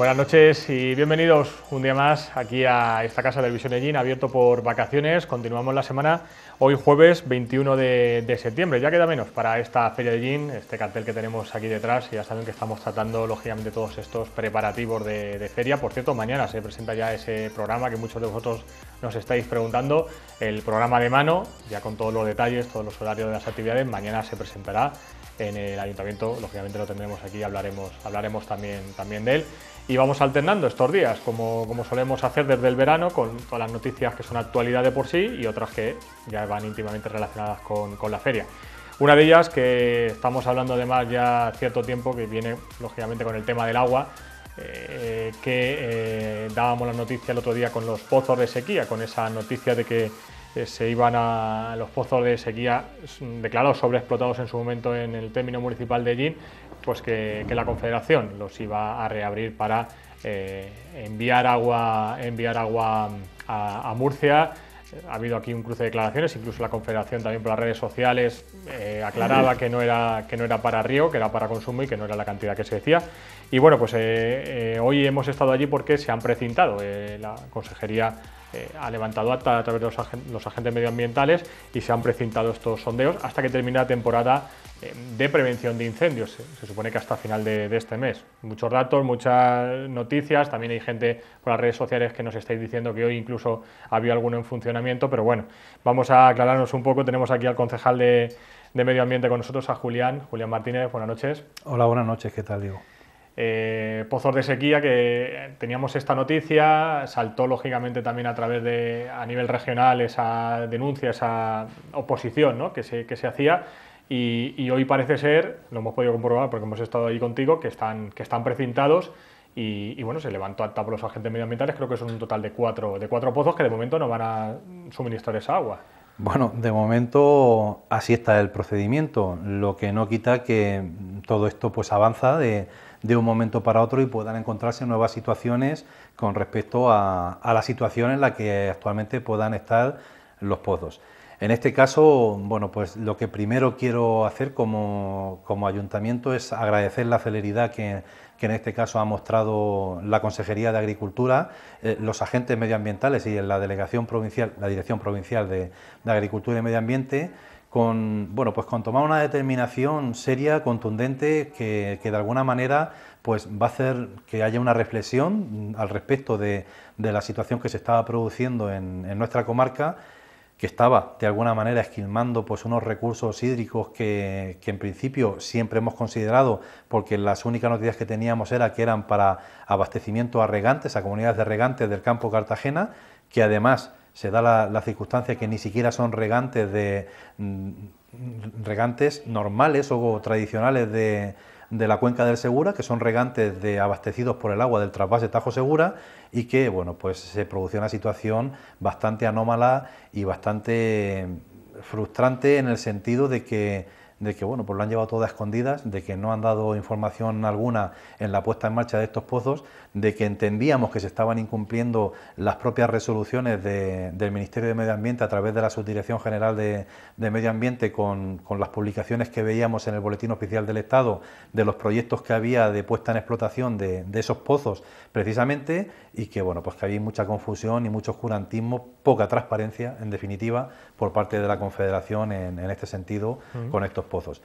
Buenas noches y bienvenidos un día más aquí a esta casa del de Engine, abierto por vacaciones. Continuamos la semana hoy jueves 21 de, septiembre. Ya queda menos para esta feria de Gin, este cartel que tenemos aquí detrás. ya saben que estamos tratando lógicamente todos estos preparativos de, feria. Por cierto, mañana se presenta ya ese programa que muchos de vosotros nos estáis preguntando. El programa de mano, ya con todos los detalles, todos los horarios de las actividades, mañana se presentará en el ayuntamiento. Lógicamente lo tendremos aquí, hablaremos, hablaremos también, también de él y vamos alternando estos días, como, solemos hacer desde el verano, con todas las noticias que son actualidad de por sí y otras que ya van íntimamente relacionadas con, la feria. Una de ellas, que estamos hablando además ya cierto tiempo, que viene lógicamente con el tema del agua, eh, que eh, dábamos la noticia el otro día con los pozos de sequía, con esa noticia de que eh, se iban a los pozos de sequía mm, declarados sobreexplotados en su momento en el término municipal de Gin pues que, la Confederación los iba a reabrir para eh, enviar agua, enviar agua mm, a, Murcia. Ha habido aquí un cruce de declaraciones, incluso la Confederación también por las redes sociales eh, aclaraba que no, era, que no era para río, que era para consumo y que no era la cantidad que se decía. Y bueno, pues eh, hoy hemos estado allí porque se han precintado. la Consejería eh, ha levantado acta a través de los, agentes medioambientales y se han precintado estos sondeos hasta que termine la temporada eh, de prevención de incendios. Se, supone que hasta final de, este mes. Muchos datos, muchas noticias. También hay gente por las redes sociales que nos estáis diciendo que hoy incluso había alguno en funcionamiento. Pero bueno, vamos a aclararnos un poco. Tenemos aquí al concejal de, de Medio Ambiente con nosotros, a Julián. Julián Martínez, buenas noches. Hola, buenas noches. ¿Qué tal, Diego? Eh, pozos de sequía, que teníamos esta noticia, saltó lógicamente también a través de, a nivel regional, esa denuncia, esa oposición que, se, hacía. Y, hoy parece ser, lo hemos podido comprobar porque hemos estado ahí contigo, que están, que están precintados y, bueno, se levantó acta por los agentes medioambientales, creo que son un total de de cuatro pozos que de momento no van a suministrar esa agua. Bueno, de momento así está el procedimiento, lo que no quita que todo esto pues avanza de, un momento para otro y puedan encontrarse nuevas situaciones con respecto a, a, la situación en la que actualmente puedan estar los pozos. En este caso, bueno, pues lo que primero quiero hacer como, como ayuntamiento es agradecer la celeridad que, que en este caso ha mostrado la Consejería de Agricultura, eh, los agentes medioambientales y la Delegación Provincial, la Dirección Provincial de, Agricultura y Medio Ambiente, con, bueno, pues con tomar una determinación seria, contundente, que, de alguna manera pues va a hacer que haya una reflexión mm, al respecto de, de la situación que se estaba produciendo en nuestra comarca que estaba de alguna manera esquilmando pues, unos recursos hídricos que, que, en principio siempre hemos considerado, porque las únicas noticias que teníamos era que eran para abastecimiento a regantes, a comunidades de regantes del campo Cartagena, que además se da la, la circunstancia que ni siquiera son regantes de mm, regantes normales o tradicionales de, de la cuenca del Segura, que son regantes de abastecidos por el agua del trasvase Tajo Segura y que, bueno, pues se produció una situación bastante anómala y bastante eh, frustrante en el sentido de que, de que bueno, pues lo han llevado todo a escondidas, de que no han dado información alguna en la puesta en marcha de estos pozos, de que entendíamos que se estaban incumpliendo las propias resoluciones del Ministerio de Medio Ambiente a través de la Subdirección General de, Medio Ambiente con, las publicaciones que veíamos en el Boletín Oficial del Estado de los proyectos que había de puesta en explotación de, esos pozos precisamente y que bueno pues que había mucha confusión y mucho oscurantismo, poca transparencia en definitiva por parte de la Confederación en, este sentido con estos pozos.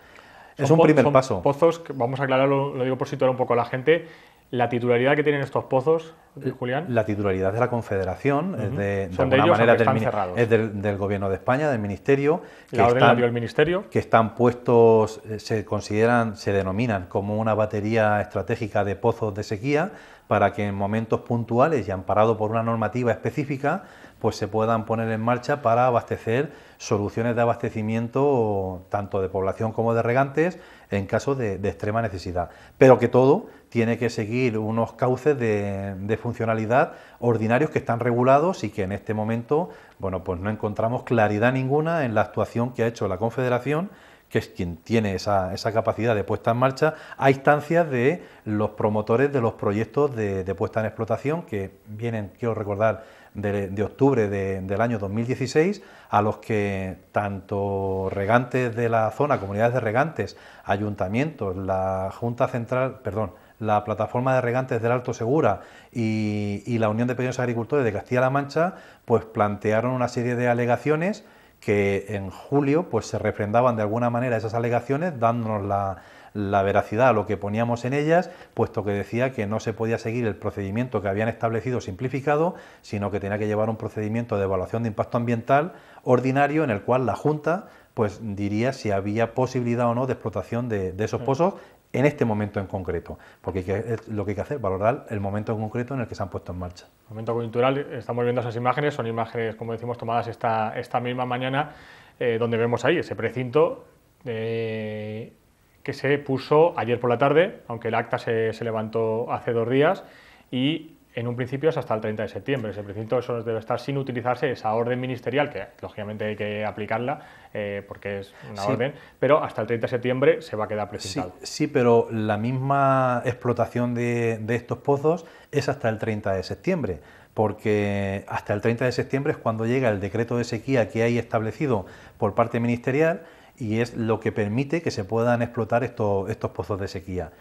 es un primer paso. Pozos, vamos a aclararlo, lo digo por situar un poco a la gente, ¿La titularidad que tienen estos pozos, eh, Julián? La titularidad de la Confederación, es de, manera del, es del, Gobierno de España, del Ministerio. Que Ministerio. Que están puestos, eh, se consideran, se denominan como una batería estratégica de pozos de sequía para que en momentos puntuales y amparado por una normativa específica pues se puedan poner en marcha para abastecer soluciones de abastecimiento tanto de población como de regantes en caso de, extrema necesidad. Pero que todo tiene que seguir unos cauces de, funcionalidad ordinarios que están regulados y que en este momento bueno, pues no encontramos claridad ninguna en la actuación que ha hecho la Confederación que es quien tiene esa, capacidad de puesta en marcha, a instancias de los promotores de los proyectos de, de puesta en explotación, que vienen, quiero recordar, de, octubre de, del año 2016, a los que tanto regantes de la zona, comunidades de regantes, ayuntamientos, la Junta Central, perdón, la plataforma de regantes del Alto Segura y, la Unión de Pequeños Agricultores de Castilla-La Mancha, pues plantearon una serie de alegaciones que en julio pues se refrendaban de alguna manera esas alegaciones, dándonos la, la veracidad a lo que poníamos en ellas, puesto que decía que no se podía seguir el procedimiento que habían establecido simplificado, sino que tenía que llevar un procedimiento de evaluación de impacto ambiental ordinario en el cual la Junta pues diría si había posibilidad o no de explotación de, esos mm. pozos en este momento en concreto, porque es lo que hay que hacer, valorar el momento en concreto en el que se han puesto en marcha. Momento coyuntural, estamos viendo esas imágenes, son imágenes, como decimos, tomadas esta, esta misma mañana, eh, donde vemos ahí ese precinto eh, que se puso ayer por la tarde, aunque el acta se, levantó hace dos días, y en un principio es hasta el 30 de septiembre. ...ese principio eso debe estar sin utilizarse esa orden ministerial, que lógicamente hay que aplicarla eh, porque es una orden, pero hasta el 30 de septiembre se va a quedar presentado. Sí, pero la misma explotación de, estos pozos es hasta el 30 de septiembre, porque hasta el 30 de septiembre es cuando llega el decreto de sequía que hay establecido por parte ministerial y es lo que permite que se puedan explotar estos, estos pozos de sequía.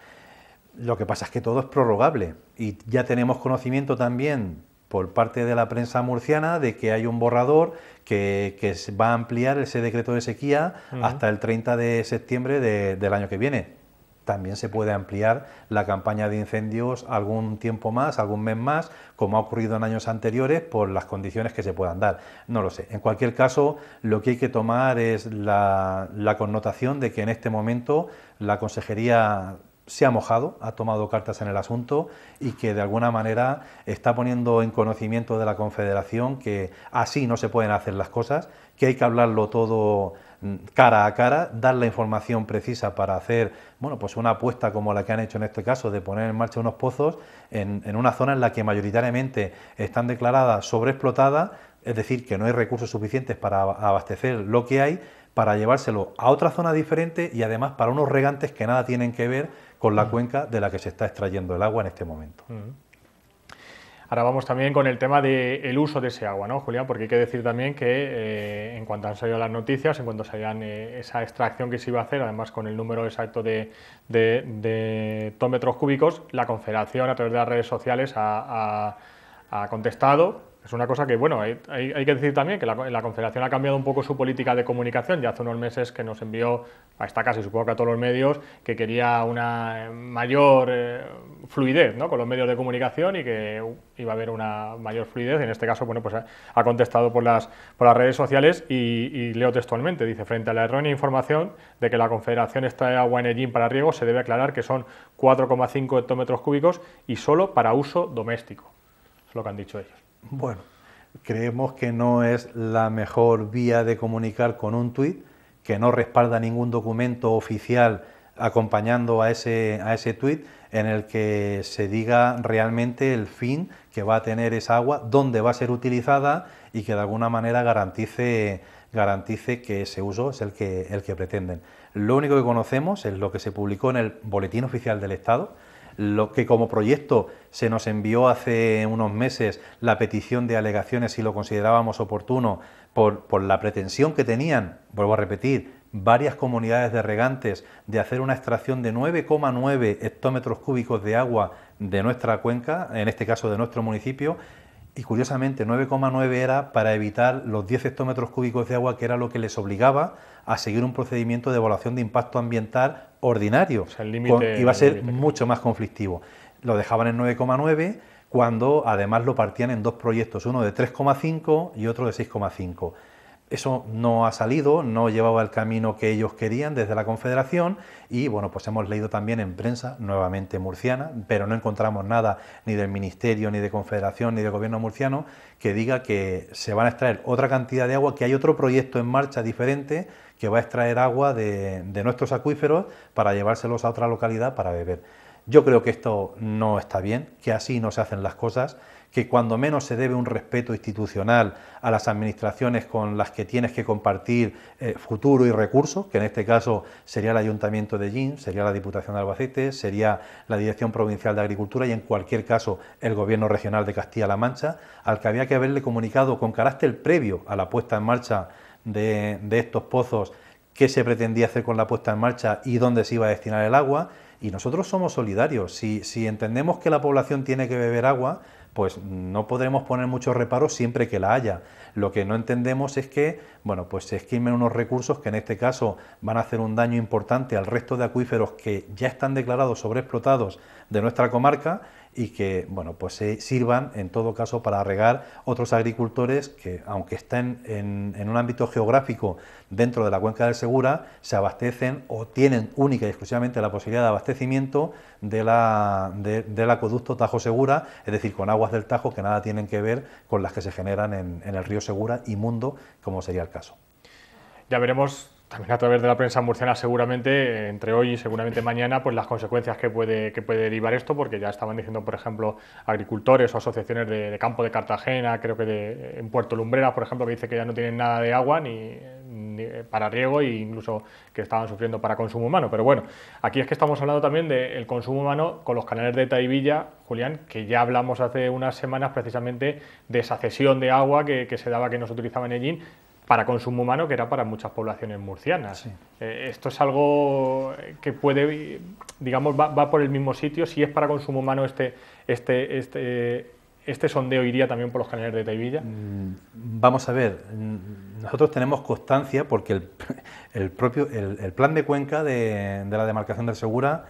Lo que pasa es que todo es prorrogable y ya tenemos conocimiento también por parte de la prensa murciana de que hay un borrador que, va a ampliar ese decreto de sequía hasta el 30 de septiembre del año que viene también se puede ampliar la campaña de incendios algún tiempo más, algún mes más, como ha ocurrido en años anteriores, por las condiciones que se puedan dar. No lo sé. En cualquier caso, lo que hay que tomar es la, connotación de que en este momento la Consejería se ha mojado, ha tomado cartas en el asunto y que de alguna manera está poniendo en conocimiento de la Confederación que así no se pueden hacer las cosas, que hay que hablarlo todo Mm, cara a cara, dar la información precisa para hacer pues una apuesta como la que han hecho en este caso de poner en marcha unos pozos en, una zona en la que mayoritariamente están declaradas sobreexplotadas, es decir, que no hay recursos suficientes para abastecer lo que hay, para llevárselo a otra zona diferente y además para unos regantes que nada tienen que ver con la mm. cuenca de la que se está extrayendo el agua en este momento. Mm. Ahora vamos también con el tema del uso de ese agua, ¿no, Julián? Porque hay que decir también que eh, en cuanto han salido las noticias, en cuanto se eh, esa extracción que se iba a hacer, además con el número exacto de, de, tómetros cúbicos, la Confederación a través de las redes sociales ha contestado es una cosa que, bueno, hay, que decir también que la, Confederación ha cambiado un poco su política de comunicación. Ya hace unos meses que nos envió a esta casa y supongo que a todos los medios que quería una eh, mayor eh, fluidez con los medios de comunicación y que iba a haber una mayor fluidez. En este caso, bueno, pues ha, contestado por las, redes sociales y, leo textualmente. Dice, frente a la errónea información de que la Confederación extrae agua en para riego, se debe aclarar que son 4,5 hectómetros cúbicos y solo para uso doméstico. Es lo que han dicho ellos. Bueno, creemos que no es la mejor vía de comunicar con un tuit que no respalda ningún documento oficial acompañando a ese, a ese tuit en el que se diga realmente el fin que va a tener esa agua, dónde va a ser utilizada y que de alguna manera garantice, garantice que ese uso es el que, el que pretenden. Lo único que conocemos es lo que se publicó en el Boletín Oficial del Estado, lo que como proyecto se nos envió hace unos meses la petición de alegaciones si lo considerábamos oportuno por, por la pretensión que tenían, vuelvo a repetir, varias comunidades de regantes de hacer una extracción de 9,9 hectómetros cúbicos de agua de nuestra cuenca, en este caso de nuestro municipio, y curiosamente, 9,9 era para evitar los 10 hectómetros cúbicos de agua, que era lo que les obligaba a seguir un procedimiento de evaluación de impacto ambiental ordinario. Iba a ser mucho más conflictivo. Lo dejaban en 9,9 cuando además lo partían en dos proyectos, uno de 3,5 y otro de 6,5. Eso no ha salido, no llevaba el camino que ellos querían desde la Confederación y bueno, pues hemos leído también en prensa nuevamente murciana, pero no encontramos nada ni del Ministerio, ni de Confederación, ni del Gobierno murciano que diga que se van a extraer otra cantidad de agua, que hay otro proyecto en marcha diferente que va a extraer agua de, de nuestros acuíferos para llevárselos a otra localidad para beber. Yo creo que esto no está bien, que así no se hacen las cosas que cuando menos se debe un respeto institucional a las administraciones con las que tienes que compartir eh, futuro y recursos, que en este caso sería el Ayuntamiento de Gin, sería la Diputación de Albacete, sería la Dirección Provincial de Agricultura y en cualquier caso el Gobierno Regional de Castilla-La Mancha, al que había que haberle comunicado con carácter previo a la puesta en marcha de, estos pozos qué se pretendía hacer con la puesta en marcha y dónde se iba a destinar el agua. Y nosotros somos solidarios. si entendemos que la población tiene que beber agua, pues no podremos poner muchos reparos siempre que la haya. Lo que no entendemos es que, bueno, pues se esquimen unos recursos que en este caso van a hacer un daño importante al resto de acuíferos que ya están declarados sobreexplotados de nuestra comarca y que bueno, pues sirvan en todo caso para regar otros agricultores que, aunque estén en, un ámbito geográfico dentro de la cuenca del Segura, se abastecen o tienen única y exclusivamente la posibilidad de abastecimiento de la, del acueducto Tajo Segura, es decir, con aguas del Tajo que nada tienen que ver con las que se generan en, en el río Segura y Mundo, como sería el caso. Ya veremos también a través de la prensa murciana seguramente, entre hoy y seguramente mañana, pues las consecuencias que puede, puede derivar esto, porque ya estaban diciendo, por ejemplo, agricultores o asociaciones de, campo de Cartagena, creo que en Puerto Lumbrera, por ejemplo, que dice que ya no tienen nada de agua ni, eh, para riego e incluso que estaban sufriendo para consumo humano. Pero bueno, aquí es que estamos hablando también del consumo humano con los canales de Taivilla, Julián, que ya hablamos hace unas semanas precisamente de esa cesión de agua que, que se daba, que no se utilizaba en Ellín, para consumo humano que era para muchas poblaciones murcianas. Eh, esto es algo que puede, digamos, va, por el mismo sitio. Si es para consumo humano, este, este, este, este sondeo iría también por los canales de Taivilla. Mm, vamos a ver, mm, nosotros tenemos constancia porque el, propio el, plan de cuenca de, de, la demarcación del Segura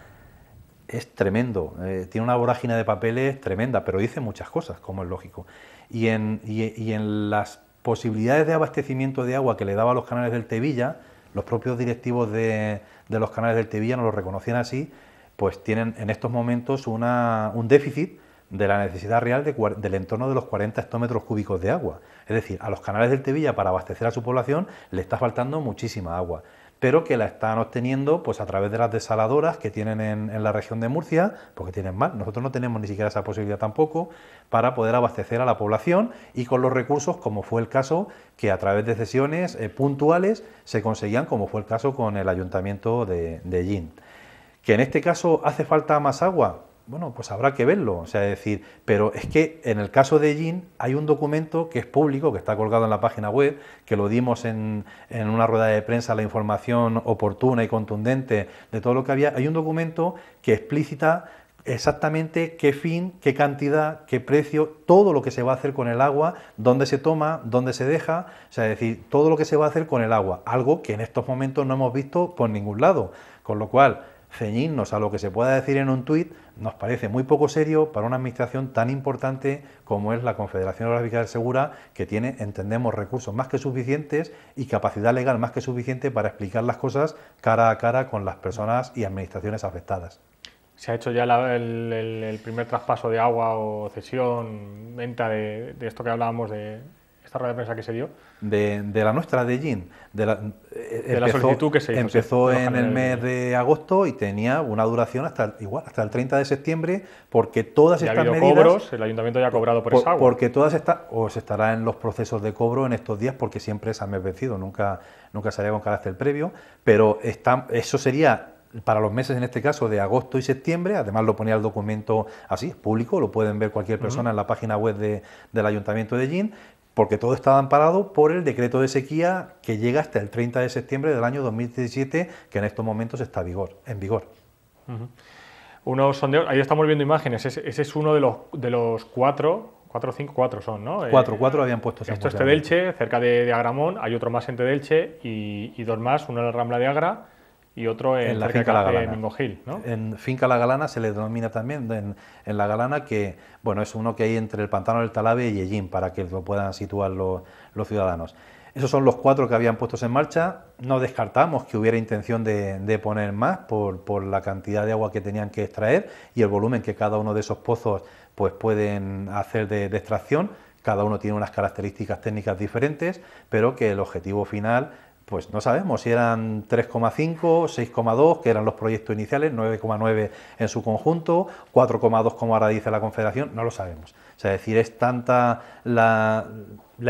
es tremendo. Eh, tiene una vorágine de papeles tremenda, pero dice muchas cosas, como es lógico. Y en, y en las posibilidades de abastecimiento de agua que le daba a los canales del Tevilla, los propios directivos de, los canales del Tevilla no lo reconocían así, pues tienen en estos momentos una, un déficit de la necesidad real del entorno de los 40 hectómetros cúbicos de agua. Es decir, a los canales del Tevilla para abastecer a su población le está faltando muchísima agua pero que la están obteniendo pues a través de las desaladoras que tienen en, la región de Murcia, porque tienen más, nosotros no tenemos ni siquiera esa posibilidad tampoco, para poder abastecer a la población y con los recursos, como fue el caso, que a través de cesiones eh, puntuales se conseguían, como fue el caso con el ayuntamiento de, de Que en este caso hace falta más agua, bueno, pues habrá que verlo. O sea, es decir, pero es que en el caso de Jin hay un documento que es público, que está colgado en la página web, que lo dimos en, una rueda de prensa, la información oportuna y contundente de todo lo que había. Hay un documento que explícita exactamente qué fin, qué cantidad, qué precio, todo lo que se va a hacer con el agua, dónde se toma, dónde se deja, o sea, decir, todo lo que se va a hacer con el agua, algo que en estos momentos no hemos visto por ningún lado. Con lo cual, ceñirnos a lo que se pueda decir en un tuit nos parece muy poco serio para una administración tan importante como es la Confederación Hidrográfica del Segura, que tiene, entendemos, recursos más que suficientes y capacidad legal más que suficiente para explicar las cosas cara a cara con las personas y administraciones afectadas. ¿Se ha hecho ya el, primer traspaso de agua o cesión, venta de esto que hablábamos de, esta rueda de prensa que se dio? De, la nuestra, de Jin. De la, eh, empezó, solicitud que se Empezó en el mes de agosto y tenía una duración hasta el, igual, hasta el 30 de septiembre, porque todas ya estas Cobros, el ayuntamiento ya ha cobrado por, esa Porque todas estas. O se estará en los procesos de cobro en estos días, porque siempre es a mes vencido, nunca, nunca salía con carácter previo, pero está, eso sería para los meses, en este caso, de agosto y septiembre. Además, lo ponía el documento así, es público, lo pueden ver cualquier persona en la página web de, del Ayuntamiento de Gin porque todo estaba amparado por el decreto de sequía que llega hasta el 30 de septiembre del año 2017, que en estos momentos está vigor, en vigor. ahí estamos viendo imágenes, ese, es uno de los, de los cuatro cuatro o cinco, cuatro son, ¿no? Eh, cuatro, cuatro habían puesto. Esto es Tedelche, cerca de, Agramón, hay otro más en Tedelche y, y dos más, uno en la Rambla de Agra y otro en, la finca La Galana. En finca La Galana se le denomina también en, La Galana que bueno es uno que hay entre el pantano del Talabe y Yellín para que lo puedan situar los, los ciudadanos. Esos son los cuatro que habían puestos en marcha. No descartamos que hubiera intención de, poner más por, la cantidad de agua que tenían que extraer y el volumen que cada uno de esos pozos pues, pueden hacer de, de extracción. Cada uno tiene unas características técnicas diferentes, pero que el objetivo final pues no sabemos si eran 3,5, 6,2, que eran los proyectos iniciales, 9,9 en su conjunto, 4,2 como ahora dice la Confederación, no lo sabemos. O sea, es decir, es tanta la,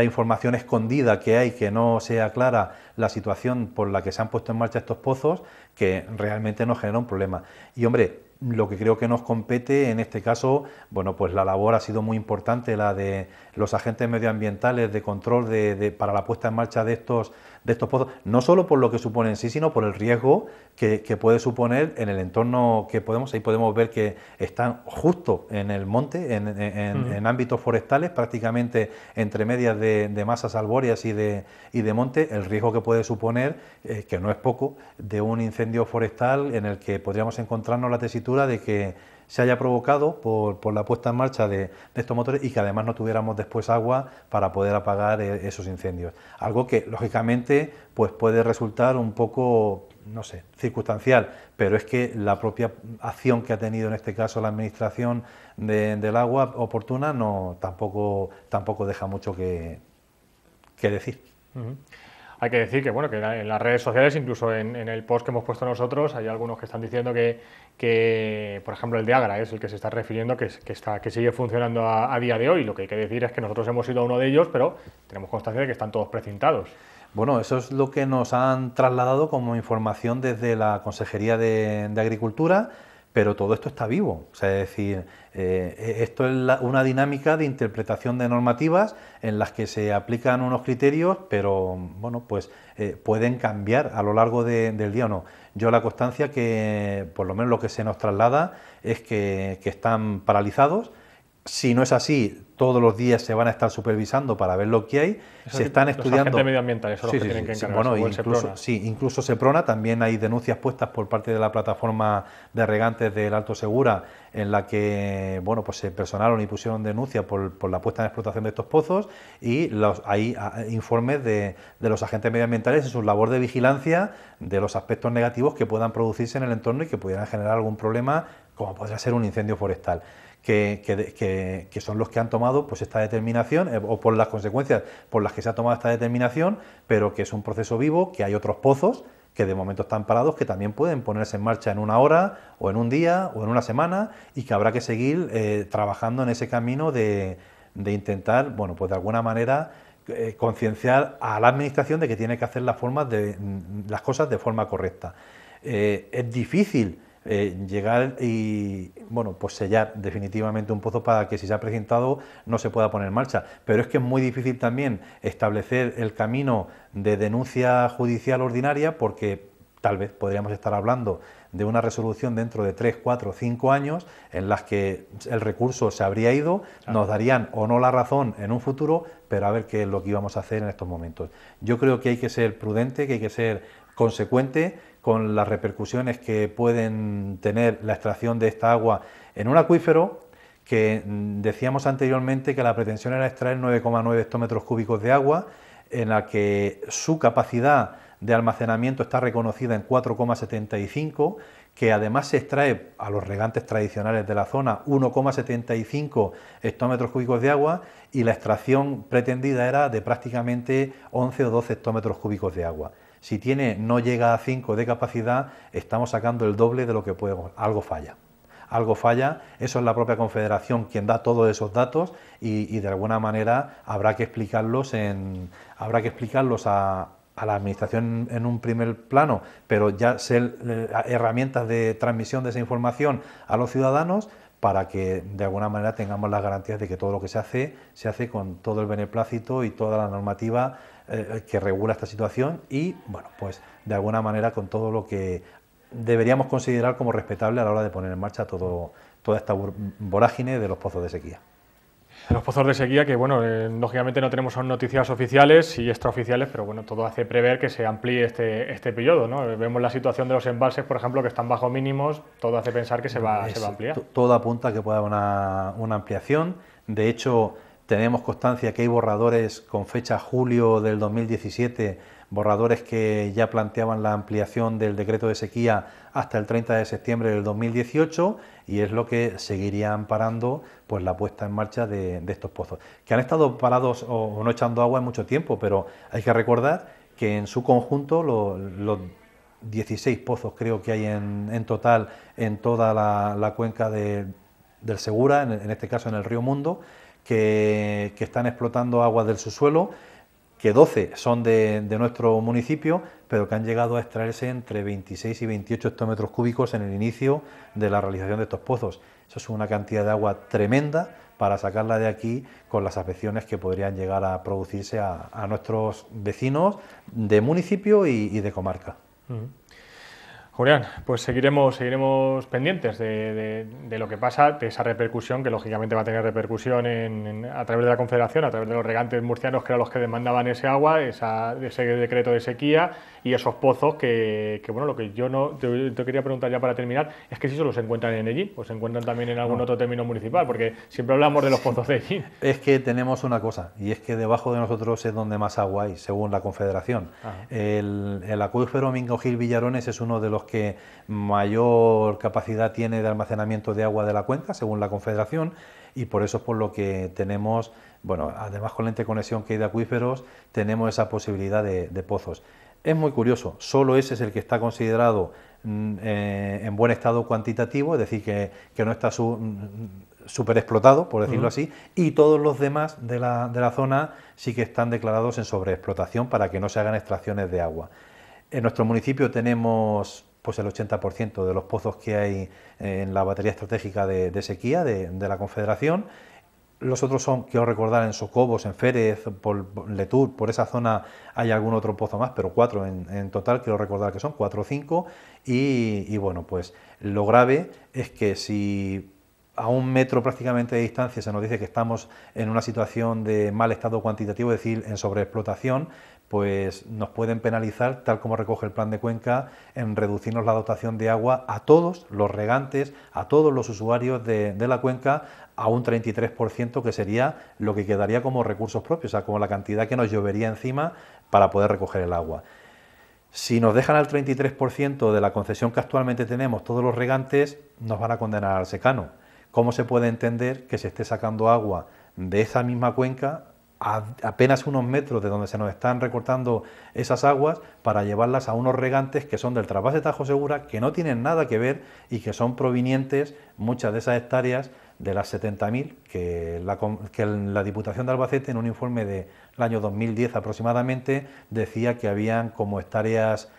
información escondida que hay que no sea clara la situación por la que se han puesto en marcha estos pozos que realmente nos genera un problema. Y hombre, lo que creo que nos compete en este caso, bueno, pues la labor ha sido muy importante, la de los agentes medioambientales de control de, para la puesta en marcha de estos de estos pozos, no solo por lo que supone en sí, sino por el riesgo que, puede suponer en el entorno que podemos. Ahí podemos ver que están justo en el monte, en, ámbitos forestales, prácticamente entre medias de, masas arbóreas y de, y de monte, el riesgo que puede suponer, eh, que no es poco, de un incendio forestal en el que podríamos encontrarnos la tesitura de que se haya provocado por, por la puesta en marcha de, estos motores y que además no tuviéramos después agua para poder apagar eh, esos incendios. Algo que lógicamente pues puede resultar un poco, no sé, circunstancial, pero es que la propia acción que ha tenido en este caso la administración del agua oportuna no tampoco tampoco deja mucho que, que decir. Hay que decir que bueno, que en las redes sociales, incluso en, el post que hemos puesto nosotros, hay algunos que están diciendo que, que por ejemplo, el de Agra es el que se está refiriendo, que, está, que sigue funcionando a, día de hoy. Lo que hay que decir es que nosotros hemos sido uno de ellos, pero tenemos constancia de que están todos precintados. Bueno, eso es lo que nos han trasladado como información desde la Consejería de Agricultura pero todo esto está vivo. sea, es decir, eh, e-, esto es una dinámica de interpretación de normativas en las que se aplican unos criterios, pero bueno, pues eh, pueden cambiar a lo largo del día o no. Yo la constancia que, por lo menos lo que se nos traslada, es que están paralizados si no es así, todos los días se van a estar supervisando para ver lo que hay. se están estudiando. medioambientales son los que tienen que incluso, se prona. incluso Seprona también hay denuncias puestas por parte de la plataforma de regantes del Alto Segura en la que bueno, pues se personaron y pusieron denuncia por, la puesta en explotación de estos pozos y los, hay ah, informes de, los agentes medioambientales en su labor de vigilancia de los aspectos negativos que puedan producirse en el entorno y que pudieran generar algún problema, como podría ser un incendio forestal. Que, son los que han tomado pues esta determinación eh, o por las consecuencias por las que se ha tomado esta determinación, pero que es un proceso vivo, que hay otros pozos que de momento están parados, que también pueden ponerse en marcha en una hora o en un día o en una semana y que habrá que seguir eh, trabajando en ese camino de, de, intentar, bueno, pues de alguna manera eh, concienciar a la administración de que tiene que hacer las, formas de, mm, las cosas de forma correcta. Eh, es difícil eh, llegar y bueno, pues sellar definitivamente un pozo para que si se ha presentado no se pueda poner en marcha. Pero es que es muy difícil también establecer el camino de denuncia judicial ordinaria porque tal vez podríamos estar hablando de una resolución dentro de 3, 4, cinco años en las que el recurso se habría ido, nos darían o no la razón en un futuro, pero a ver qué es lo que íbamos a hacer en estos momentos. Yo creo que hay que ser prudente, que hay que ser consecuente con las repercusiones que pueden tener la extracción de esta agua en un acuífero que mm, decíamos anteriormente que la pretensión era extraer 9,9 hectómetros cúbicos de agua, en la que su capacidad de almacenamiento está reconocida en 4,75, que además se extrae a los regantes tradicionales de la zona 1,75 hectómetros cúbicos de agua y la extracción pretendida era de prácticamente 11 o 12 hectómetros cúbicos de agua. Si tiene, no llega a 5 de capacidad, estamos sacando el doble de lo que podemos. Algo falla. Algo falla, eso es la propia Confederación quien da todos esos datos y, de alguna manera habrá que explicarlos, en, habrá que explicarlos a, a la administración en un primer plano, pero ya ser eh, herramientas de transmisión de esa información a los ciudadanos para que de alguna manera tengamos las garantías de que todo lo que se hace se hace con todo el beneplácito y toda la normativa eh, eh, que regula esta situación y, bueno, pues de alguna manera con todo lo que deberíamos considerar como respetable a la hora de poner en marcha todo, toda esta vorágine de los pozos de sequía. Los pozos de sequía que, bueno, eh, lógicamente no tenemos noticias oficiales y extraoficiales, pero bueno, todo hace prever que se amplíe este, este periodo, ¿no? Eh, vemos la situación de los embalses, por ejemplo, que están bajo mínimos, todo hace pensar que se va, a ampliar. Todo apunta a que pueda haber una, una ampliación. De hecho, tenemos constancia que hay borradores con fecha julio del 2017 borradores que ya planteaban la ampliación del decreto de sequía hasta el 30 de septiembre del 2018 y es lo que seguiría amparando pues, la puesta en marcha de, estos pozos, que han estado parados o, no echando agua en mucho tiempo, pero hay que recordar que en su conjunto los 16 pozos creo que hay en, total en toda la, cuenca del Segura, en, este caso en el río Mundo, que, están explotando agua del subsuelo que 12 son de, nuestro municipio, pero que han llegado a extraerse entre 26 y 28 hectómetros cúbicos en el inicio de la realización de estos pozos. Eso es una cantidad de agua tremenda para sacarla de aquí con las afecciones que podrían llegar a producirse a, nuestros vecinos de municipio y, de comarca. Julián, pues seguiremos, seguiremos pendientes de, de, lo que pasa, de esa repercusión, que lógicamente va a tener repercusión en, a través de la Confederación, a través de los regantes murcianos, que eran los que demandaban ese agua, esa, ese decreto de sequía y esos pozos que, bueno, lo que yo no te, quería preguntar ya para terminar es que si solo se encuentran en Allí, o se encuentran también en algún otro término municipal, porque siempre hablamos de los pozos de Allí. Es que tenemos una cosa, y es que debajo de nosotros es donde más agua hay, según la Confederación. Ah. El, el acuífero Mingo Gil Villarones es uno de los que mayor capacidad tiene de almacenamiento de agua de la cuenca, según la Confederación, y por eso es por lo que tenemos, bueno, además con la interconexión que hay de acuíferos, tenemos esa posibilidad de, pozos. Es muy curioso, solo ese es el que está considerado mm, eh, en buen estado cuantitativo, es decir, que, no está mm, super explotado, por decirlo así, y todos los demás de la, de la zona sí que están declarados en sobreexplotación para que no se hagan extracciones de agua. En nuestro municipio tenemos pues el 80% de los pozos que hay en la batería estratégica de, sequía de, la Confederación. Los otros son, quiero recordar, en Socobos, en Férez, por Letur, por esa zona hay algún otro pozo más, pero cuatro en, total, quiero recordar que son cuatro o cinco. Y, y bueno, pues lo grave es que si a un metro prácticamente de distancia se nos dice que estamos en una situación de mal estado cuantitativo, es decir, en sobreexplotación, pues nos pueden penalizar, tal como recoge el plan de Cuenca, en reducirnos la dotación de agua a todos los regantes, a todos los usuarios de, la cuenca, a un 33%, que sería lo que quedaría como recursos propios, o sea, como la cantidad que nos llovería encima para poder recoger el agua. Si nos dejan al 33% de la concesión que actualmente tenemos todos los regantes, nos van a condenar al secano. ¿Cómo se puede entender que se esté sacando agua de esa misma cuenca a apenas unos metros de donde se nos están recortando esas aguas para llevarlas a unos regantes que son del trasvase Tajo Segura, que no tienen nada que ver y que son provenientes muchas de esas hectáreas de las 70.000 que la, que la Diputación de Albacete en un informe del año 2010 aproximadamente decía que habían como hectáreas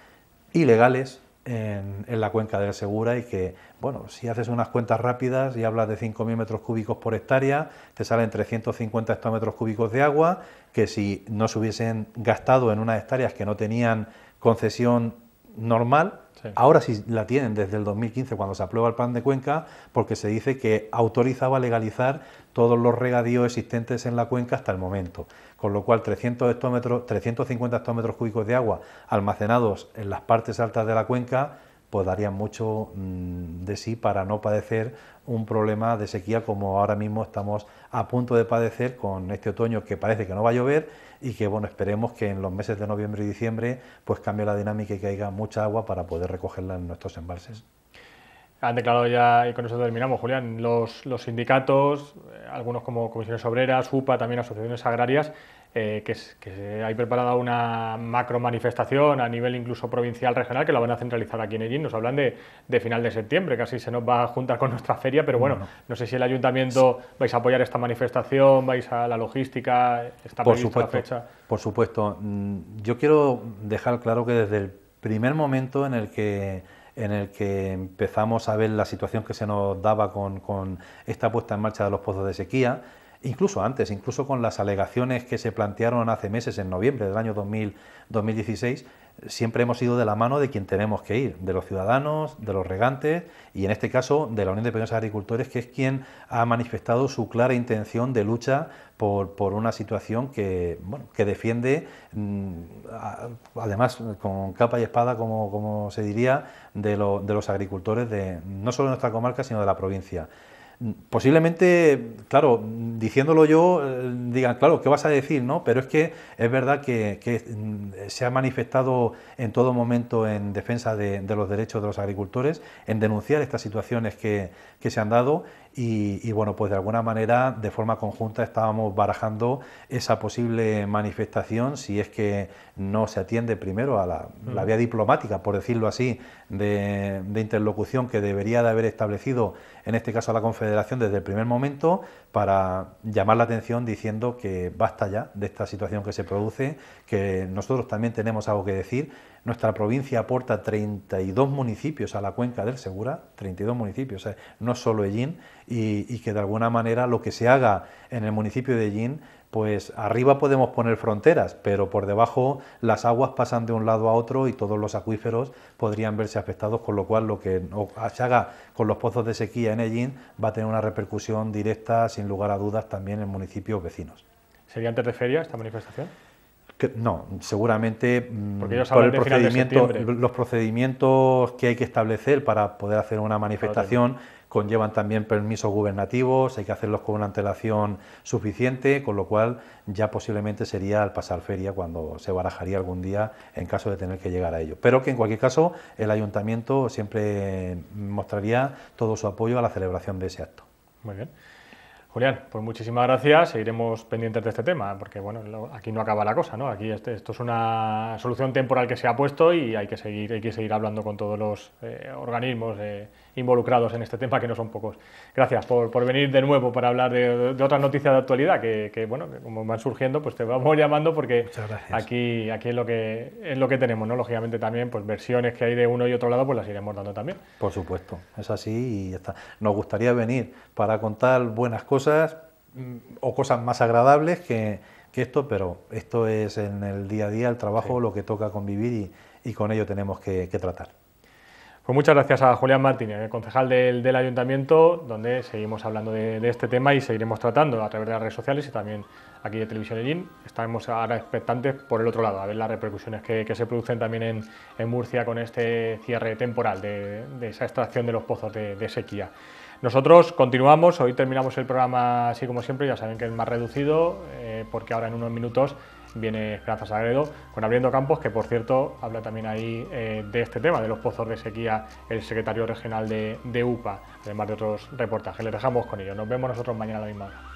ilegales en, la cuenca del Segura y que, bueno, si haces unas cuentas rápidas y hablas de 5.000 metros cúbicos por hectárea, te salen 350 hectómetros cúbicos de agua, que si no se hubiesen gastado en unas hectáreas que no tenían concesión normal, Ahora sí la tienen desde el 2015 cuando se aprueba el plan de Cuenca, porque se dice que autorizaba legalizar todos los regadíos existentes en la cuenca hasta el momento, con lo cual 300 hectómetros, 350 hectómetros cúbicos de agua almacenados en las partes altas de la cuenca pues darían mucho mm, de sí para no padecer un problema de sequía como ahora mismo estamos a punto de padecer con este otoño que parece que no va a llover y que bueno esperemos que en los meses de noviembre y diciembre pues cambie la dinámica y que haya mucha agua para poder recogerla en nuestros embalses. Han declarado ya, y con eso terminamos, Julián, los, los sindicatos, eh, algunos como comisiones obreras, UPA, también asociaciones agrarias, eh, que, se hay preparada una macro manifestación a nivel incluso provincial, regional, que la van a centralizar aquí en Ellín. Nos hablan de, final de septiembre, casi se nos va a juntar con nuestra feria, pero bueno, no, sé si el ayuntamiento vais a apoyar esta manifestación, vais a la logística, está por prevista fecha. Por supuesto, mm, yo quiero dejar claro que desde el primer momento en el que en el que empezamos a ver la situación que se nos daba con, con esta puesta en marcha de los pozos de sequía, incluso antes, incluso con las alegaciones que se plantearon hace meses, en noviembre del año 2016, siempre hemos ido de la mano de quien tenemos que ir, de los ciudadanos, de los regantes y en este caso de la Unión de Pequeños Agricultores, que es quien ha manifestado su clara intención de lucha por, por una situación que, bueno, que defiende, mm, además con capa y espada, como, como se diría, de, de los agricultores de no solo de nuestra comarca, sino de la provincia. Posiblemente, claro, diciéndolo yo, eh, digan, claro, ¿qué vas a decir? ¿no? Pero es que es verdad que, mm, se ha manifestado en todo momento en defensa de, de, los derechos de los agricultores, en denunciar estas situaciones que, que se han dado y, bueno, pues de alguna manera, de forma conjunta, estábamos barajando esa posible manifestación si es que no se atiende primero a mm. la, vía diplomática, por decirlo así, de, de, interlocución que debería de haber establecido, en este caso, la Confederación desde el primer momento, para llamar la atención diciendo que basta ya de esta situación que se produce, que nosotros también tenemos algo que decir nuestra provincia aporta 32 municipios a la cuenca del Segura, 32 municipios, o eh, sea, no solo Ellín, y, y, que de alguna manera lo que se haga en el municipio de Ellín, pues arriba podemos poner fronteras, pero por debajo las aguas pasan de un lado a otro y todos los acuíferos podrían verse afectados, con lo cual lo que se haga con los pozos de sequía en Ellín va a tener una repercusión directa, sin lugar a dudas, también en municipios vecinos. ¿Sería antes de feria esta manifestación? no, seguramente mm, los procedimientos que hay que establecer para poder hacer una manifestación conllevan también permisos gubernativos, hay que hacerlos con una antelación suficiente, con lo cual ya posiblemente sería al pasar feria cuando se barajaría algún día en caso de tener que llegar a ello. Pero que en cualquier caso el ayuntamiento siempre mostraría todo su apoyo a la celebración de ese acto. Muy bien. Julián, pues muchísimas gracias. Seguiremos pendientes de este tema, porque bueno, aquí no acaba la cosa, ¿no? Aquí este, esto es una solución temporal que se ha puesto y hay que seguir, hay que seguir hablando con todos los eh, organismos involucrados en este tema, que no son pocos. Gracias por, venir de nuevo para hablar de, otras noticias de actualidad que, bueno, como van surgiendo, pues te vamos llamando porque aquí, aquí es, lo que, es lo que tenemos, ¿no? Lógicamente también, pues versiones que hay de uno y otro lado, pues las iremos dando también. Por supuesto, es así y está. Nos gustaría venir para contar buenas cosas mm, o cosas más agradables que, esto, pero esto es en el día a día, el trabajo, lo que toca convivir y, y con ello tenemos que tratar. Pues muchas gracias a Julián Martínez, concejal del, Ayuntamiento, donde seguimos hablando de, este tema y seguiremos tratando a través de las redes sociales y también aquí de Televisión Elín. Estamos ahora expectantes por el otro lado, a ver las repercusiones que, se producen también en, Murcia con este cierre temporal de, esa extracción de los pozos de, sequía. Nosotros continuamos, hoy terminamos el programa así como siempre, ya saben que es más reducido, eh, porque ahora en unos minutos viene Esperanza Sagredo con Abriendo Campos, que por cierto habla también ahí eh, de este tema, de los pozos de sequía, el secretario regional de, UPA, además de otros reportajes. Les dejamos con ellos. Nos vemos nosotros mañana a la misma